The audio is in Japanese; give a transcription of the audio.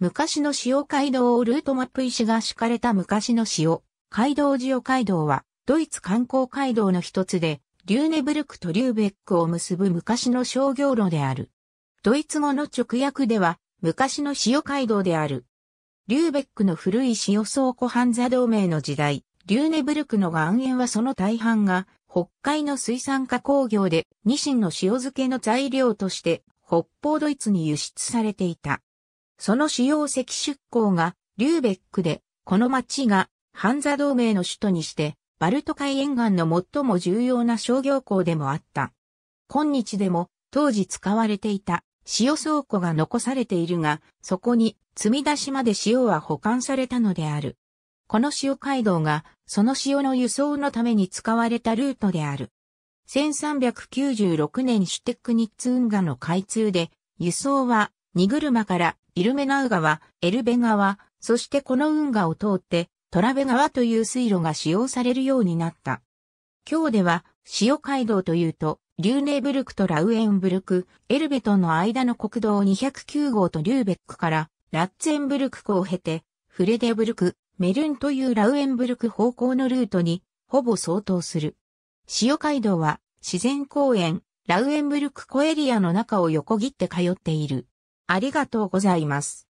昔の塩街道をルートマップ石が敷かれた昔の塩街道塩街道は、ドイツ観光街道の一つで、リューネブルクとリューベックを結ぶ昔の商業路である。ドイツ語の直訳では、昔の塩街道である。リューベックの古い塩倉庫半座同盟の時代、リューネブルクの岩塩はその大半が、北海の水産加工業で、ニシンの塩漬けの材料として、北方ドイツに輸出されていた。その主要赤出港がリューベックで、この町がハンザ同盟の首都にして、バルト海沿岸の最も重要な商業港でもあった。今日でも当時使われていた塩倉庫が残されているが、そこに積み出しまで塩は保管されたのである。この塩街道が、その塩の輸送のために使われたルートである。1396年シュテックニッツ運河の開通で、輸送は荷車からイルメナウ川、エルベ川、そしてこの運河を通ってトラベ川という水路が使用されるようになった。今日では塩街道というと、リューネーブルクとラウエンブルク、エルベとの間の国道209号とリューベックからラッツェンブルク湖を経て、フレデブルク、メルンというラウエンブルク方向のルートにほぼ相当する。塩街道は自然公園、ラウエンブルク湖エリアの中を横切って通っている。ありがとうございます。